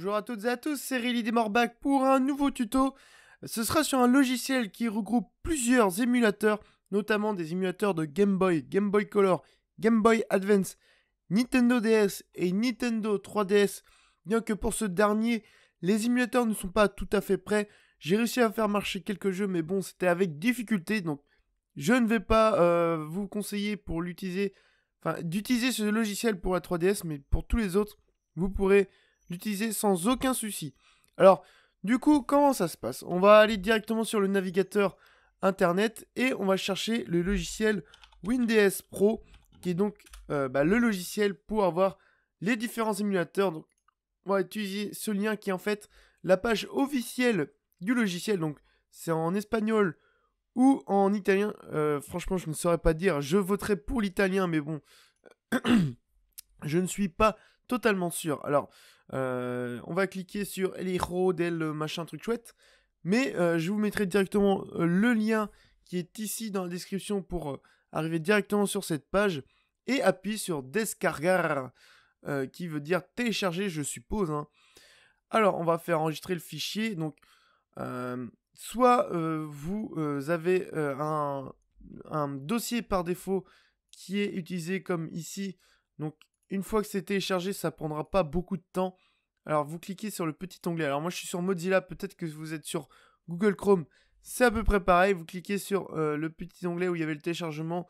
Bonjour à toutes et à tous, c'est des Morbac pour un nouveau tuto. Ce sera sur un logiciel qui regroupe plusieurs émulateurs, notamment des émulateurs de Game Boy, Game Boy Color, Game Boy Advance, Nintendo DS et Nintendo 3DS. Bien que pour ce dernier, les émulateurs ne sont pas tout à fait prêts. J'ai réussi à faire marcher quelques jeux, mais bon, c'était avec difficulté, donc je ne vais pas euh, vous conseiller pour l'utiliser, enfin d'utiliser ce logiciel pour la 3DS, mais pour tous les autres, vous pourrez l'utiliser sans aucun souci. Alors, du coup, comment ça se passe On va aller directement sur le navigateur internet et on va chercher le logiciel WinDS Pro, qui est donc euh, bah, le logiciel pour avoir les différents émulateurs. Donc, on va utiliser ce lien qui est en fait la page officielle du logiciel. Donc, c'est en espagnol ou en italien. Euh, franchement, je ne saurais pas dire. Je voterai pour l'italien, mais bon, je ne suis pas totalement sûr. Alors, euh, on va cliquer sur les del machin truc chouette. Mais euh, je vous mettrai directement euh, le lien qui est ici dans la description pour arriver directement sur cette page. Et appuyer sur Descargar, qui veut dire télécharger, je suppose. Hein. Alors, on va faire enregistrer le fichier. Donc, soit vous avez un, un, dossier par défaut qui est utilisé comme ici. Donc, une fois que c'est téléchargé, ça prendra pas beaucoup de temps. Alors vous cliquez sur le petit onglet. Alors moi je suis sur Mozilla, peut-être que vous êtes sur Google Chrome. C'est à peu près pareil, vous cliquez sur euh, le petit onglet où il y avait le téléchargement.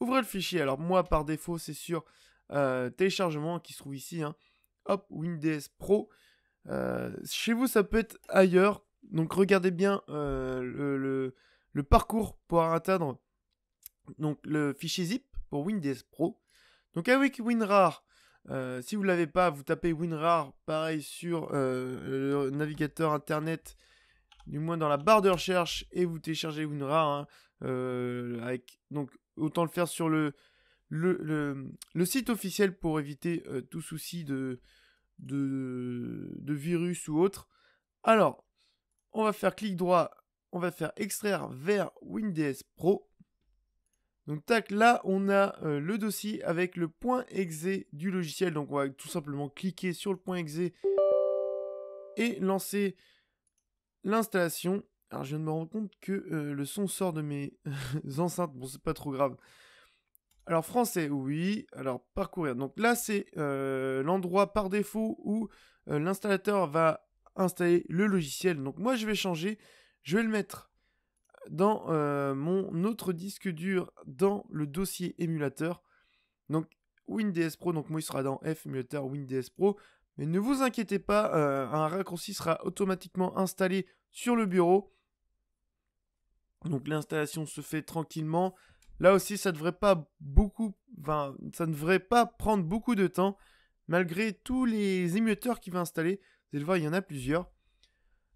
Ouvrez le fichier. Alors moi par défaut c'est sur euh, téléchargement qui se trouve ici. Hein. Hop, Windows Pro. Euh, chez vous ça peut être ailleurs. Donc regardez bien le, parcours pour atteindre donc, le fichier zip pour Windows Pro. Donc avec WinRAR, euh, si vous ne l'avez pas, vous tapez WinRAR, pareil sur euh, le navigateur internet, du moins dans la barre de recherche, et vous téléchargez WinRAR. Hein, euh, donc autant le faire sur le, site officiel pour éviter tout souci de, de virus ou autre. Alors, on va faire clic droit, on va faire extraire vers WinDS Pro. Donc tac, là on a euh, le dossier avec le point exe du logiciel. Donc on va tout simplement cliquer sur le point exe et lancer l'installation. Alors je viens de me rendre compte que euh, le son sort de mes enceintes. Bon c'est pas trop grave. Alors français, oui. Alors parcourir. Donc là c'est euh, l'endroit par défaut où l'installateur va installer le logiciel. Donc moi je vais changer. Je vais le mettre dans euh, mon autre disque dur dans le dossier émulateur. Donc WinDS Pro, donc moi il sera dans F émulateur WinDS Pro. Mais ne vous inquiétez pas, euh, un raccourci sera automatiquement installé sur le bureau. Donc l'installation se fait tranquillement. Là aussi, ça devrait pas beaucoup, enfin, ça ne devrait pas prendre beaucoup de temps, malgré tous les émulateurs qu'il va installer. Vous allez voir, il y en a plusieurs.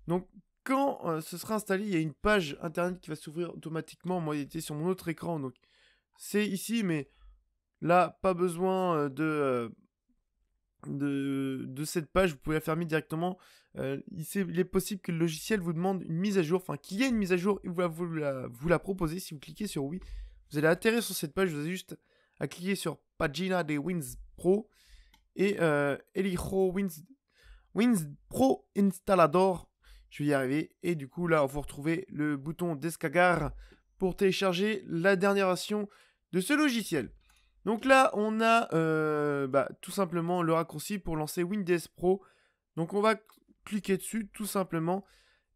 Donc quand euh, ce sera installé, il y a une page internet qui va s'ouvrir automatiquement. Moi, il était sur mon autre écran, donc c'est ici, mais là, pas besoin euh, euh, de, de, cette page. Vous pouvez la fermer directement. il, est possible que le logiciel vous demande une mise à jour, enfin qu'il y ait une mise à jour et vous la, vous la, proposer Si vous cliquez sur oui, vous allez atterrir sur cette page. Vous avez juste à cliquer sur Pagina de Wins Pro et euh, Elijo Wins, Pro Installador je vais y arriver. Et du coup, là, on va retrouver le bouton d'Escagar pour télécharger la dernière version de ce logiciel. Donc là, on a euh, bah, tout simplement le raccourci pour lancer Windows Pro. Donc on va cliquer dessus tout simplement.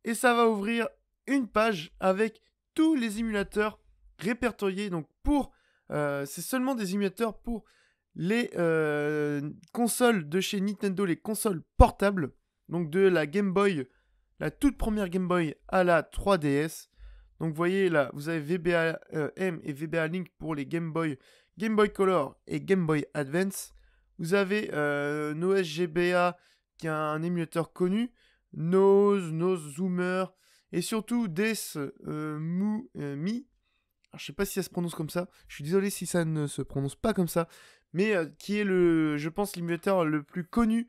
Et ça va ouvrir une page avec tous les émulateurs répertoriés. Donc pour... Euh, c'est seulement des émulateurs pour les euh, consoles de chez Nintendo, les consoles portables. Donc de la Game Boy la toute première Game Boy à la 3DS. Donc vous voyez là, vous avez VBA euh, M et VBA Link pour les Game Boy, Game Boy Color et Game Boy Advance. Vous avez euh, nos qui est un émulateur connu, Nos, nos Zoomer et surtout des euh, Mu, euh, Mi. je sais pas si ça se prononce comme ça. Je suis désolé si ça ne se prononce pas comme ça, mais euh, qui est le, je pense, l'émulateur le plus connu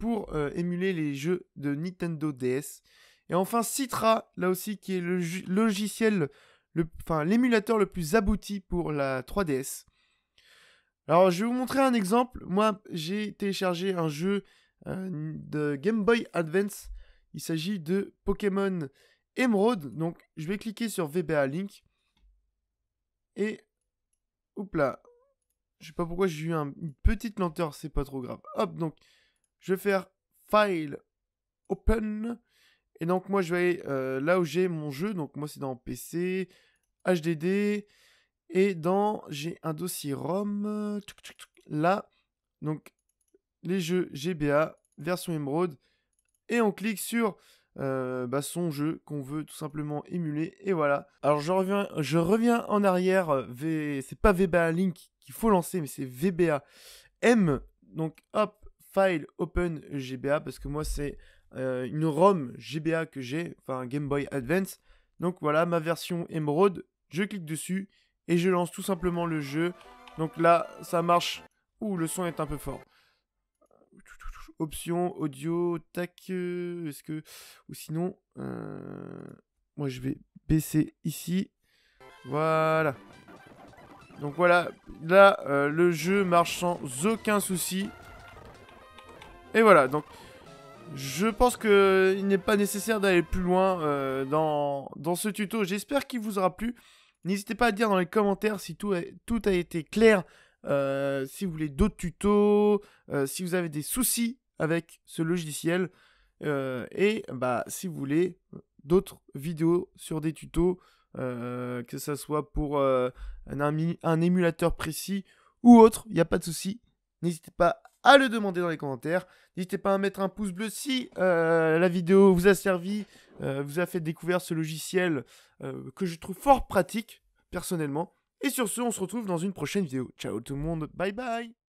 pour euh, émuler les jeux de Nintendo DS. Et enfin Citra, là aussi qui est le logiciel, le, enfin l'émulateur le plus abouti pour la 3DS. Alors je vais vous montrer un exemple. Moi j'ai téléchargé un jeu euh, de Game Boy Advance. Il s'agit de Pokémon Emerald. Donc je vais cliquer sur VBA Link. Et... Oups là. Je sais pas pourquoi j'ai eu un, une petite lenteur, c'est pas trop grave. Hop, donc je vais faire File Open. Et donc, moi, je vais aller euh, là où j'ai mon jeu. Donc, moi, c'est dans PC, HDD. Et dans, j'ai un dossier ROM. Là, donc, les jeux GBA, version Emerald. Et on clique sur euh, bah, son jeu qu'on veut tout simplement émuler. Et voilà. Alors, je reviens, je reviens en arrière. Euh, v... C'est pas VBA Link qu'il faut lancer, mais c'est VBA M. Donc, hop, File Open GBA parce que moi c'est euh, une ROM GBA que j'ai, enfin Game Boy Advance. Donc voilà ma version Emerald, je clique dessus et je lance tout simplement le jeu. Donc là ça marche. Ouh le son est un peu fort. Option audio, tac, euh, est-ce que... Ou sinon, euh, moi je vais baisser ici. Voilà. Donc voilà, là le jeu marche sans aucun souci. Et voilà, donc je pense que il n'est pas nécessaire d'aller plus loin euh, dans, ce tuto. J'espère qu'il vous aura plu. N'hésitez pas à dire dans les commentaires si tout a, tout a été clair, euh, si vous voulez d'autres tutos, euh, si vous avez des soucis avec ce logiciel, et bah, si vous voulez d'autres vidéos sur des tutos, que ce soit pour un, un, émulateur précis ou autre, il n'y a pas de souci. N'hésitez pas à à le demander dans les commentaires. N'hésitez pas à mettre un pouce bleu si euh, la vidéo vous a servi, euh, vous a fait découvrir ce logiciel euh, que je trouve fort pratique personnellement. Et sur ce, on se retrouve dans une prochaine vidéo. Ciao tout le monde, bye bye